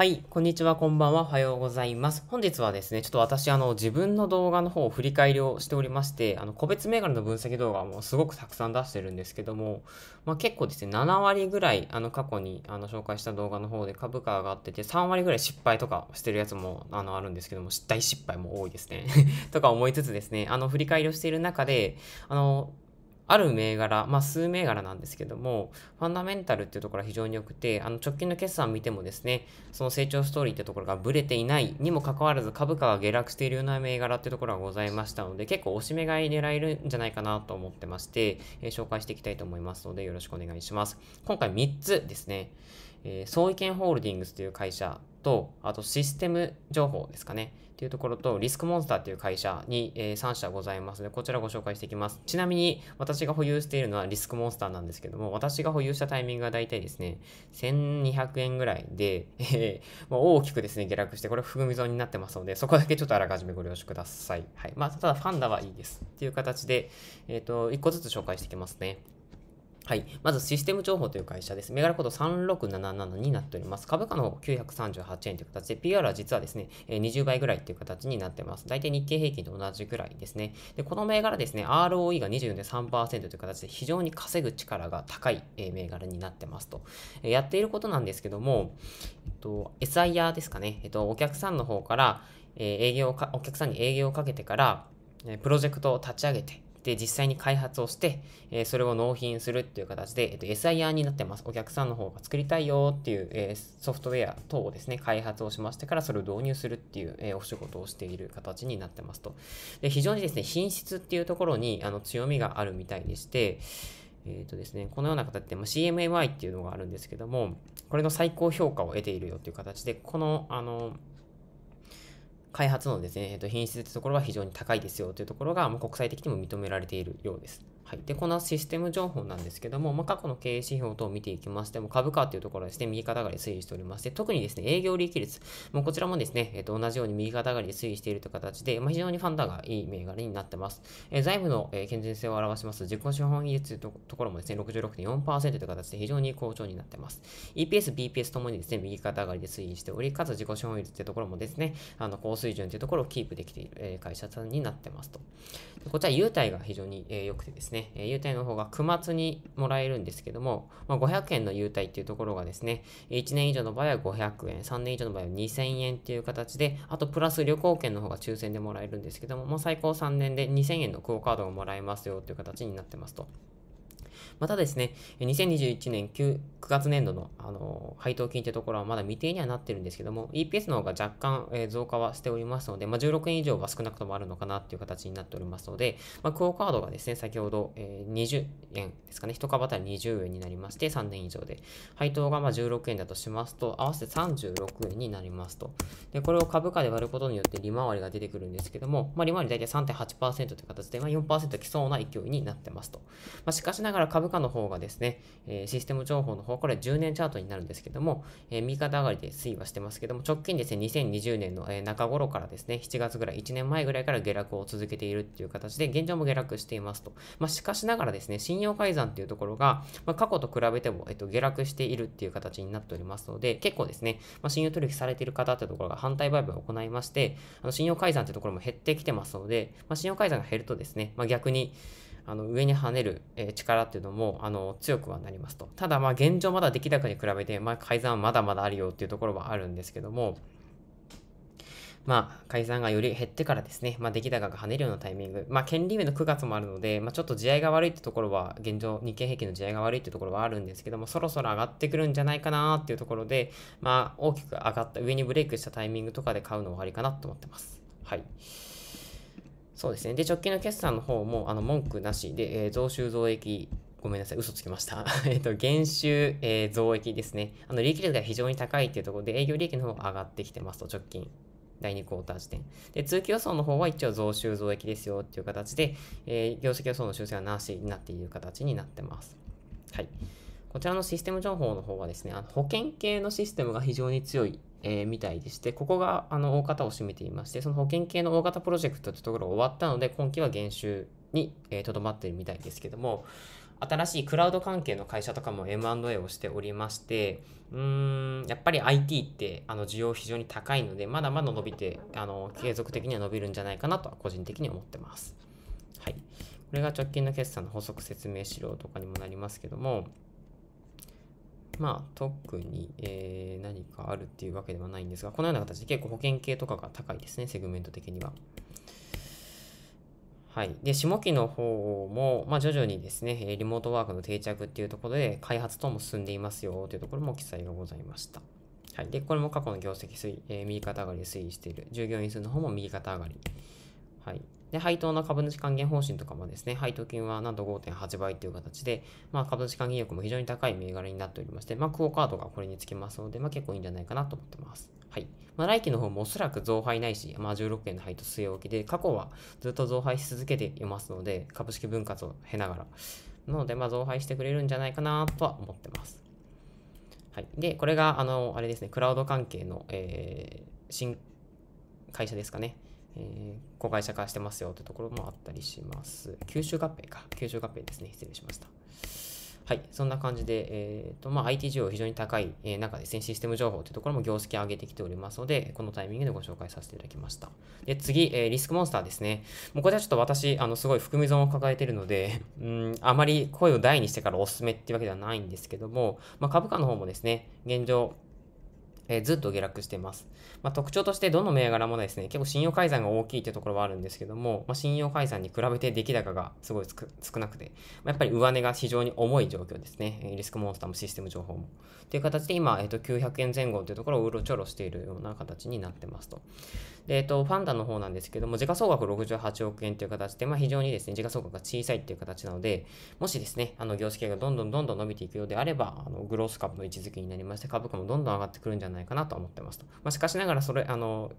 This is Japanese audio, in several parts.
はい、こんにちは、こんばんは、おはようございます。本日はですね、ちょっと私、あの、自分の動画の方を振り返りをしておりまして、あの、個別銘柄の分析動画もすごくたくさん出してるんですけども、まあ、結構ですね、7割ぐらい、あの、過去に、あの、紹介した動画の方で株価上がってて、3割ぐらい失敗とかしてるやつも、あの、あるんですけども、大失敗も多いですね とか思いつつですね、あの、振り返りをしている中で、あの、ある銘柄、まあ、数銘柄なんですけども、ファンダメンタルっていうところが非常に良くて、あの直近の決算見てもですね、その成長ストーリーってところがブレていないにもかかわらず株価が下落しているような銘柄っていうところがございましたので、結構おしめ買い狙えるんじゃないかなと思ってまして、えー、紹介していきたいと思いますので、よろしくお願いします。今回3つですね。えー、総意見ホールディングスという会社と、あとシステム情報ですかね、というところと、リスクモンスターという会社に、えー、3社ございますので、こちらご紹介していきます。ちなみに、私が保有しているのはリスクモンスターなんですけども、私が保有したタイミングが大体ですね、1200円ぐらいで、えー、ま大きくですね、下落して、これ含み損になってますので、そこだけちょっとあらかじめご了承ください。はい。まあ、ただ、ファンダはいいです。っていう形で、えっ、ー、と、1個ずつ紹介していきますね。はい。まずシステム情報という会社です。銘柄コード3677になっております。株価の938円という形で、PR は実はですね、20倍ぐらいという形になってます。大体日経平均と同じぐらいですね。で、この銘柄ですね、ROE が24.3%という形で非常に稼ぐ力が高い銘柄になってますと。やっていることなんですけども、えっと、SIR ですかね。えっと、お客さんの方から、え営業お客さんに営業をかけてから、プロジェクトを立ち上げて、で、実際に開発をして、えー、それを納品するっていう形で、えっと、SIR になってます。お客さんの方が作りたいよっていう、えー、ソフトウェア等をですね、開発をしましてからそれを導入するっていう、えー、お仕事をしている形になってますと。で、非常にですね、品質っていうところにあの強みがあるみたいでして、えっ、とですね、このような形で、まあ、CMMI っていうのがあるんですけども、これの最高評価を得ているよっていう形で、この、あの、開発のですね、えっと、品質というところは非常に高いですよというところが、もう国際的にも認められているようです。はい、でこのシステム情報なんですけども、まあ、過去の経営指標等を見ていきましても、株価というところですね、右肩上がり推移しておりまして、特にですね、営業利益率、もうこちらもですね、えっと、同じように右肩上がりで推移しているという形で、まあ、非常にファンダがいい銘柄になってます。えー、財務の、えー、健全性を表します自己資本比率とところもですね、66.4%という形で非常に好調になってます。EPS、BPS ともにですね、右肩上がりで推移しており、かつ自己資本比率というところもですね、あの高水準というところをキープできている、えー、会社さんになってますと。こちら、優待が非常にえー、くてですね、ね、優待の方が9月にもらえるんですけども、まあ、500円の優待っていうところがですね、1年以上の場合は500円、3年以上の場合は2000円っていう形で、あとプラス旅行券の方が抽選でもらえるんですけども、もう最高3年で2000円のクオカードをもらえますよという形になってますと。またですね、2021年 9, 9月年度の、あの配当金というところはまだ未定にはなっているんですけども、EPS の方が若干、えー、増加はしておりますので、まあ、16円以上は少なくともあるのかなという形になっておりますので、まあ、クオカードがですね、先ほど、えー、20円ですかね、1株当たり20円になりまして、3年以上で、配当がまあ16円だとしますと、合わせて36円になりますと。で、これを株価で割ることによって利回りが出てくるんですけども、まあ、利回り大体3.8%という形で、まあ、4%来そうな勢いになってますと。まあ、しかしながら株株価の方がですね、えシステム情報の方、これ10年チャートになるんですけども、え右肩上がりで推移はしてますけども、直近ですね、2020年の、え中頃からですね、7月ぐらい、1年前ぐらいから下落を続けているっていう形で、現状も下落していますと。まあ、しかしながらですね、信用改ざんっていうところが、まあ、過去と比べても、えっと、下落しているっていう形になっておりますので、結構ですね、まあ、信用取引されている方ってところが反対売買を行いまして、あの信用改ざんってところも減ってきてますので、まあ、信用改ざんが減るとですね、まあ、逆に、あの上に跳ねる、え力っていうのもあの強くはなりますと。ただ、まあ、現状まだ出来高に比べて、まあ、改ざんはまだまだあるよっていうところはあるんですけども、まあ、ざんがより減ってからですね、まあ、出来高が跳ねるようなタイミング、まあ、権利面の9月もあるので、まあ、ちょっと地合いが悪いってところは、現状、日経平均の地合いが悪いってところはあるんですけども、そろそろ上がってくるんじゃないかなっていうところで、まあ、大きく上がった、上にブレイクしたタイミングとかで買うのはありかなと思ってます。はい。そうですね。で、直近の決算の方も、あの、文句なしで、えー、増収増益、ごめんなさい、嘘つきました。えっと、減収、えー、増益ですね。あの、利益率が非常に高いっていうところで、営業利益の方が上がってきてますと、直近。第2クォーター時点。で、通期予想の方は一応増収増益ですよっていう形で、えー、業績予想の修正はなしになっている形になってます。はい。こちらのシステム情報の方はですね、あの保険系のシステムが非常に強いえー、みたいでして、ここがあの大方を占めていまして、その保険系の大型プロジェクトというところが終わったので、今期は減収にとど、えー、まっているみたいですけども、新しいクラウド関係の会社とかも M&A をしておりまして、うーん、やっぱり IT ってあの需要非常に高いので、まだまだ伸びて、あの継続的には伸びるんじゃないかなと個人的に思ってます。はい。これが直近の決算の補足説明資料とかにもなりますけども、まあ、特に、えー、何かあるっていうわけではないんですが、このような形で結構保険系とかが高いですね、セグメント的には。はい。で、下期の方も、まあ、徐々にですね、リモートワークの定着っていうところで、開発等も進んでいますよというところも記載がございました。はい。で、これも過去の業績推移、えー、右肩上がりで推移している。従業員数の方も右肩上がり。はい。で、配当の株主還元方針とかもですね、配当金はなんと5.8倍という形で、まあ、株主還元欲も非常に高い銘柄になっておりまして、まあ、クオカードがこれにつきますので、まあ、結構いいんじゃないかなと思ってます。はい。まあ、来期の方もおそらく増配ないし、まあ、16円の配当据え置きで、過去はずっと増配し続けていますので、株式分割を経ながら。なので、まあ、増配してくれるんじゃないかなとは思ってます。はい。で、これが、あの、あれですね、クラウド関係の、えー、新会社ですかね。えー、子会社化してますよってところもあったりします。吸収合併か。吸収合併ですね。失礼しました。はい。そんな感じで、えーとまあ、IT 需要非常に高い、えー、中ですね、システム情報というところも業績を上げてきておりますので、このタイミングでご紹介させていただきました。で、次、えー、リスクモンスターですね。もうこれはちょっと私、あの、すごい含み損を抱えているので、うん、あまり声を大にしてからおすすめっていうわけではないんですけども、まあ、株価の方もですね、現状、えー、ずっと下落してます。まあ、特徴としてどの銘柄もですね、結構信用改ざんが大きいってところはあるんですけども、まあ、信用改ざんに比べて出来高がすごい少なくて、まあ、やっぱり上値が非常に重い状況ですね。リスクモンスターもシステム情報も。という形で今、えー、と、900円前後というところをうろちょろしているような形になってますと。で、えっ、ー、と、ファンダの方なんですけども、時価総額68億円という形で、まあ、非常にですね、時価総額が小さいという形なので、もしですね、あの、業績がどんどんどんどん伸びていくようであれば、あの、グロース株の位置づけになりまして、株価もどんどん上がってくるんじゃないないかなと思ってますと。まあ、しかしながら、それ、あの、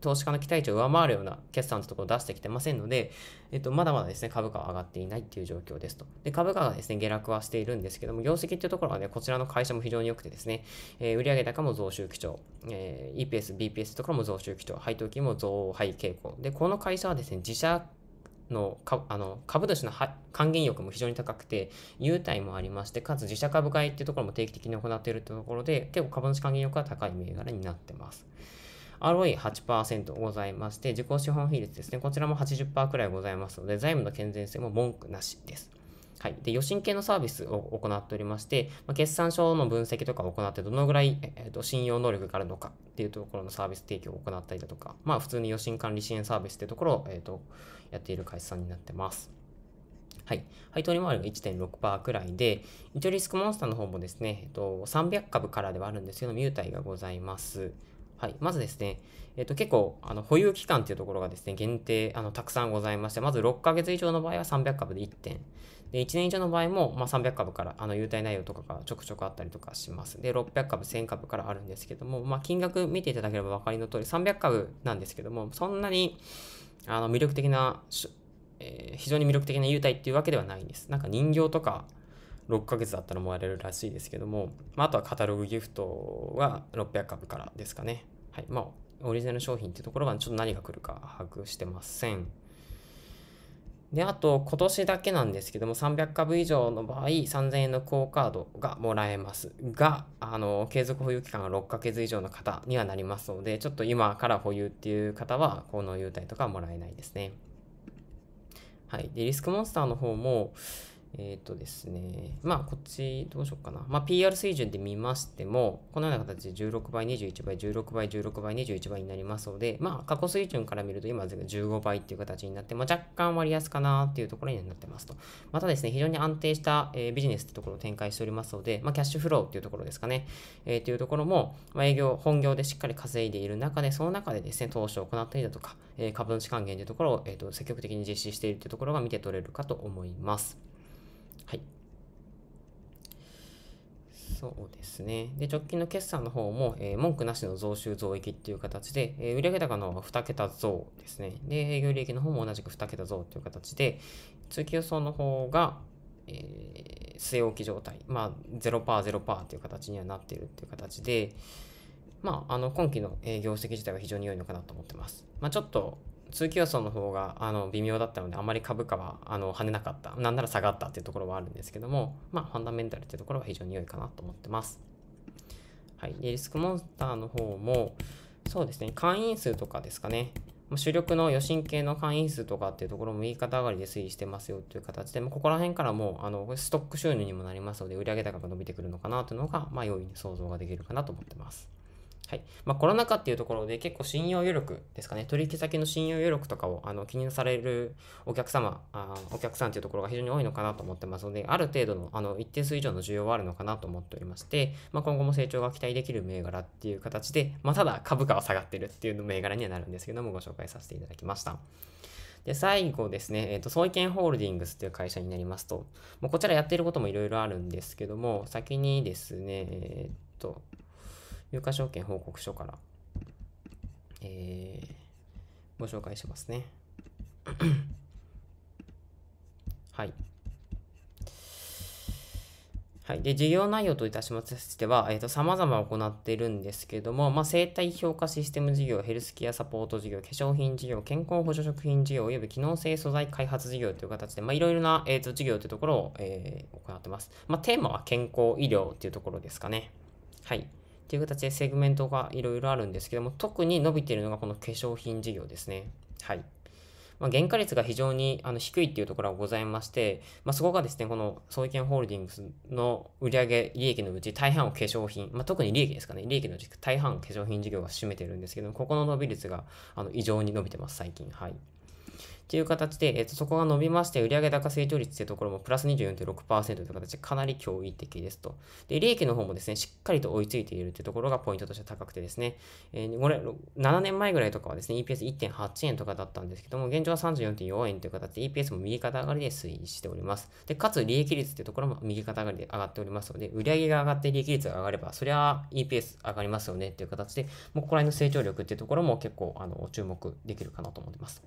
投資家の期待値を上回るような決算のところを出してきてませんので、えっと、まだまだですね、株価は上がっていないっていう状況ですと。で、株価がですね、下落はしているんですけども、業績っていうところはね、こちらの会社も非常に良くてですね、えー、売上高も増収基調、えー、EPS、BPS ところも増収基調、配当金も増配傾向。で、この会社はですね、自社のかあの株主の還元欲も非常に高くて、優待もありまして、かつ自社株買いっていうところも定期的に行っているというところで、結構株主還元欲が高い銘柄になってます。ROE8% ございまして、自己資本比率ですね、こちらも80%くらいございますので、財務の健全性も文句なしです。はい。で、予診系のサービスを行っておりまして、まあ、決算書の分析とかを行って、どのぐらい、えーと、信用能力があるのかっていうところのサービス提供を行ったりだとか、まあ、普通に余震管理支援サービスっていうところを、えっ、ー、と、やっている会社さんになってます。はい。配当利回りが1.6%くらいで、一応リスクモンスターの方もですね、えっと、300株からではあるんですけど、優待がございます。はい。まずですね、えっと、結構、あの、保有期間っていうところがですね、限定、あの、たくさんございまして、まず6ヶ月以上の場合は300株で1点。で、1年以上の場合も、まあ、300株から、あの、優待内容とかがちょくちょくあったりとかします。で、600株、1000株からあるんですけども、まあ、金額見ていただければ分かりの通り、300株なんですけども、そんなに、あの魅力的な、えー、非常に魅力的な優待っていうわけではないんです。なんか人形とか6ヶ月だったらもらえるらしいですけども、まあ、あとはカタログギフトは600株からですかね。はい。まあ、オリジナル商品っていうところがちょっと何が来るか把握してません。で、あと、今年だけなんですけども、300株以上の場合、3000円の quo カードがもらえますが、あの、継続保有期間が6ヶ月以上の方にはなりますので、ちょっと今から保有っていう方は、この優待とかもらえないですね。はい。で、リスクモンスターの方も、えっ、ー、とですね、まあこっちどうしようかな。まあ PR 水準で見ましても、このような形で16倍、21倍、16倍、16倍、21倍になりますので、まあ過去水準から見ると今15倍っていう形になって、まあ、若干割安かなっていうところになってますと。またですね、非常に安定した、えー、ビジネスってところを展開しておりますので、まあキャッシュフローっていうところですかね、えー、というところも、まあ営業、本業でしっかり稼いでいる中で、その中でですね、投資を行ったりだとか、えー、株主還元というところを、えー、と積極的に実施しているというところが見て取れるかと思います。はい。そうですね。で、直近の決算の方も、えー、文句なしの増収増益っていう形で、えー、売上高の2桁増ですね。で、営業利益の方も同じく2桁増という形で、通期予想の方が、えー、据え置き状態、まあ、0%、0%という形にはなっているという形で、まあ、あの今期の業績自体は非常に良いのかなと思ってます。まあ、ちょっと通期予想の方があの微妙だったのであまり株価はあの跳ねなかったなんなら下がったっていうところはあるんですけどもまあファンダメンタルっていうところは非常に良いかなと思ってます。はい、でリスクモンスターの方もそうですね会員数とかですかね主力の余震系の会員数とかっていうところも言い方上がりで推移してますよという形で、まここら辺からもあのストック収入にもなりますので、売上高が伸びてくるのかなというのが、まあ、容易に想像ができるかなと思ってます。はいまあ、コロナ禍っていうところで結構信用余力ですかね、取引先の信用余力とかをあの気にされるお客様あ、お客さんっていうところが非常に多いのかなと思ってますので、ある程度のあの一定数以上の需要はあるのかなと思っておりまして、まあ、今後も成長が期待できる銘柄っていう形で、まあ、ただ株価は下がってるっていうの銘柄にはなるんですけども、ご紹介させていただきました。で、最後ですね、えっ、ー、と、総意見ホールディングスという会社になりますと、もうこちらやってることもいろいろあるんですけども、先にですね、えっ、と、有価証券報告書から、えー、ご紹介しますね。はい。はい、で事業内容といたしましては、えーと、様々行っているんですけれども、まあ、生態評価システム事業、ヘルスケアサポート事業、化粧品事業、健康補助食品事業、および機能性素材開発事業という形で、まいろいろな、えーと、事業というところを、えー、行ってます。まあ、テーマは健康、医療というところですかね。はい。っていう形でセグメントがいろいろあるんですけども、特に伸びているのがこの化粧品事業ですね。はい。まあ、原価率が非常にあの低いっていうところがございまして、まあ、そこがですね、この総意見ホールディングスの売上利益のうち大半を化粧品、まあ、特に利益ですかね、利益のうち大半を化粧品事業が占めてるんですけども、ここの伸び率があの異常に伸びてます、最近。はい。っていう形で、えっと、そこが伸びまして、売上高成長率というところもプラス24.6%という形でかなり驚異的ですと。で、利益の方もですね、しっかりと追いついているというところがポイントとして高くてですね、えー、これ、7年前ぐらいとかはですね、EPS1.8 円とかだったんですけども、現状は34.4円という形で EPS も右肩上がりで推移しております。で、かつ利益率というところも右肩上がりで上がっておりますので、売上が上がって利益率が上がれば、そりゃ EPS 上がりますよねという形で、もうここら辺の成長力っていうところも結構、あの、注目できるかなと思ってます。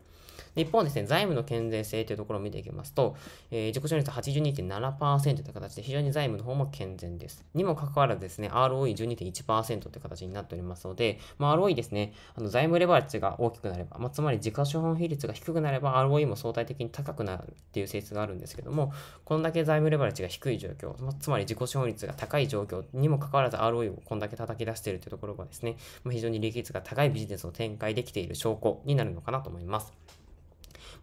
一方ですね、財務の健全性というところを見ていきますと、えー、自己処本率82.7%という形で非常に財務の方も健全です。にもかかわらずですね、ROE12.1% という形になっておりますので、まあ、ROE ですね、あの財務レバレッジが大きくなれば、まあ、つまり自家資本比率が低くなれば ROE も相対的に高くなるという性質があるんですけども、こんだけ財務レバレッジが低い状況、まあ、つまり自己資本率が高い状況にもかかわらず ROE をこんだけ叩き出しているというところがですね、まあ、非常に利益率が高いビジネスを展開できている証拠になるのかなと思います。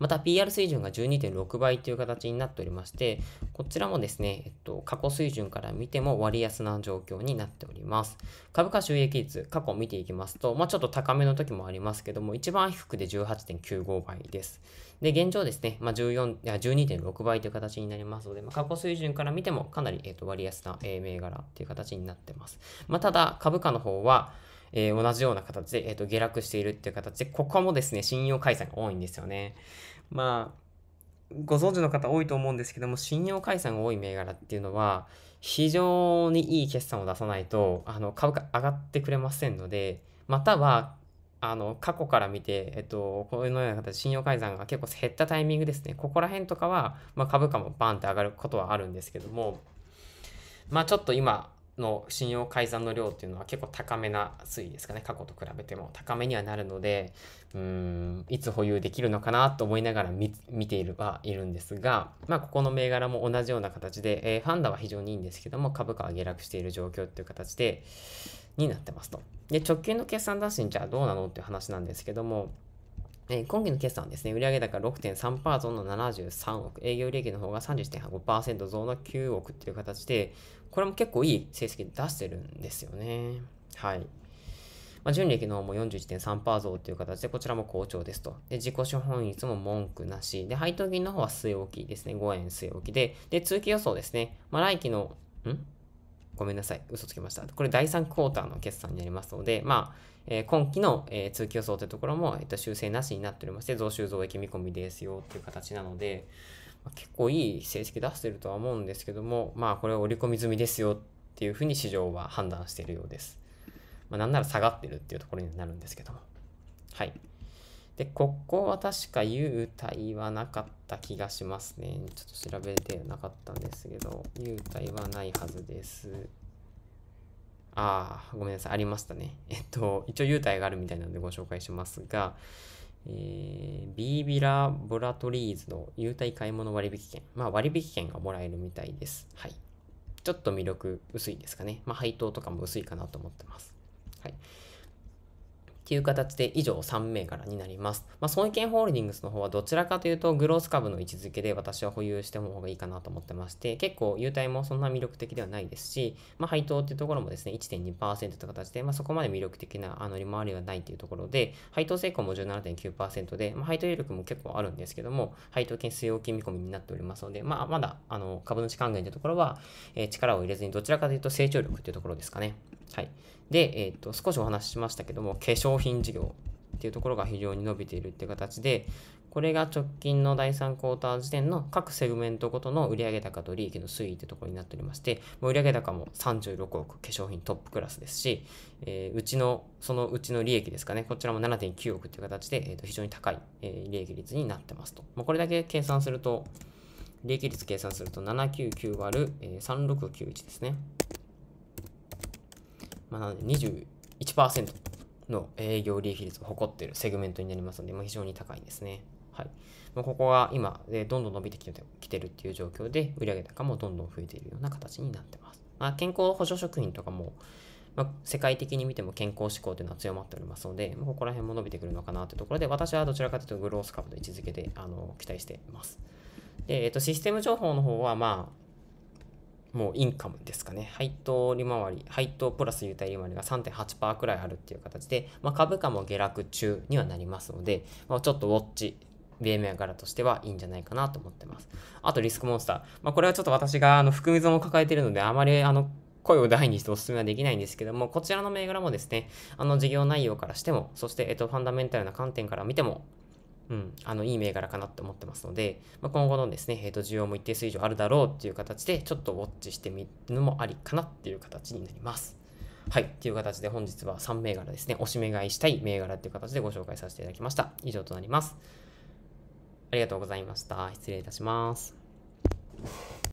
また PR 水準が12.6倍という形になっておりまして、こちらもですね、えっと、過去水準から見ても割安な状況になっております。株価収益率、過去見ていきますと、まあ、ちょっと高めの時もありますけども、一番低くで18.95倍です。で、現状ですね、まあ、14いや12.6倍という形になりますので、まあ、過去水準から見てもかなり、えっと、割安な銘柄という形になってます。まあ、ただ、株価の方は、えー、同じような形で、えっ、ー、と、下落しているっていう形で、ここもですね、信用解散が多いんですよね。まあ、ご存知の方多いと思うんですけども、信用解散が多い銘柄っていうのは、非常にいい決算を出さないと、あの、株価上がってくれませんので、または、あの、過去から見て、えっと、このような形、信用改ざんが結構減ったタイミングですね。ここら辺とかは、まあ、株価もバンって上がることはあるんですけども、まあ、ちょっと今、の信用改ざんの量っていうのは結構高めな推移ですかね過去と比べても高めにはなるのでうんいつ保有できるのかなと思いながら見ているはいるんですが、まあ、ここの銘柄も同じような形で、えー、ファンダは非常にいいんですけども株価は下落している状況っていう形でになってますと。で直近の決算打診じゃあどうなのっていう話なんですけどもえー、今期の決算はですね、売上高6.3%増の73億、営業利益の方が3 0 5増の9億っていう形で、これも結構いい成績出してるんですよね。はい。まあ、純利益の方も41.3%増という形で、こちらも好調ですと。で、自己資本率も文句なし。で、配当金の方は据え置きですね。5円据え置きで。で、通期予想ですね。まあ、来期の、んごめんなさい。嘘つきました。これ第3クォーターの決算になりますので、まあ、えー、今期の、えー、通期予想というところも、えー、と修正なしになっておりまして、増収増益見込みですよっていう形なので、まあ、結構いい成績出してるとは思うんですけども、まあ、これは織り込み済みですよっていうふうに市場は判断しているようです。まあ、なんなら下がってるっていうところになるんですけども。はい。で、ここは確か優待はなかった気がしますね。ちょっと調べてなかったんですけど、優待はないはずです。ああ、ごめんなさい。ありましたね。えっと、一応優待があるみたいなのでご紹介しますが、えー、ビービラ・ボラトリーズの優待買い物割引券。まあ、割引券がもらえるみたいです。はい。ちょっと魅力薄いですかね。まあ、配当とかも薄いかなと思ってます。っていう形で以上3銘柄になります。まあ、損意見ホールディングスの方はどちらかというとグロース株の位置づけで私は保有しても方がいいかなと思ってまして、結構優待もそんな魅力的ではないですし、まあ、配当っていうところもですね、1.2%という形で、まあ、そこまで魅力的なあの利回りがないというところで、配当成功も17.9%で、まあ、配当有力も結構あるんですけども、配当金据え置き見込みになっておりますので、まあ、まだあの株主還元というところは、えー、力を入れずにどちらかというと成長力というところですかね。はい。で、えっ、ー、と、少しお話ししましたけども、化粧品事業っていうところが非常に伸びているっていう形で、これが直近の第3クォーター時点の各セグメントごとの売上高と利益の推移ってところになっておりまして、売上高も36億、化粧品トップクラスですし、えー、うちの、そのうちの利益ですかね、こちらも7.9億という形で、えー、と非常に高い、えー、利益率になってますと。まあ、これだけ計算すると、利益率計算すると799割る、え3691ですね。まあ、なので21%の営業利益率を誇っているセグメントになりますので、まあ、非常に高いんですね。はい。まあ、ここが今、でどんどん伸びてきてきてるっていう状況で、売上高もどんどん増えているような形になってます。まあ、健康補助食品とかも、まあ、世界的に見ても健康志向というのは強まっておりますので、まあ、ここら辺も伸びてくるのかなというところで、私はどちらかというとグロース株の位置づけであの期待しています。で、えっと、システム情報の方は、まあ、もうインカムですかね。配当利回り、配当プラス優待利回りが3.8%くらいあるっていう形で、まあ、株価も下落中にはなりますので、まあ、ちょっとウォッチ BMI 柄としてはいいんじゃないかなと思ってます。あとリスクモンスター。まあ、これはちょっと私があの含み損を抱えているので、あまりあの声を大にしてお勧めはできないんですけども、こちらの銘柄もですね、あの事業内容からしても、そして、えっと、ファンダメンタルな観点から見ても、うん、あの、いい銘柄かなと思ってますので、まあ、今後のですね、えー、と、需要も一定数以上あるだろうっていう形で、ちょっとウォッチしてみるのもありかなっていう形になります。はい。という形で本日は3銘柄ですね、おしめ買いしたい銘柄っていう形でご紹介させていただきました。以上となります。ありがとうございました。失礼いたします。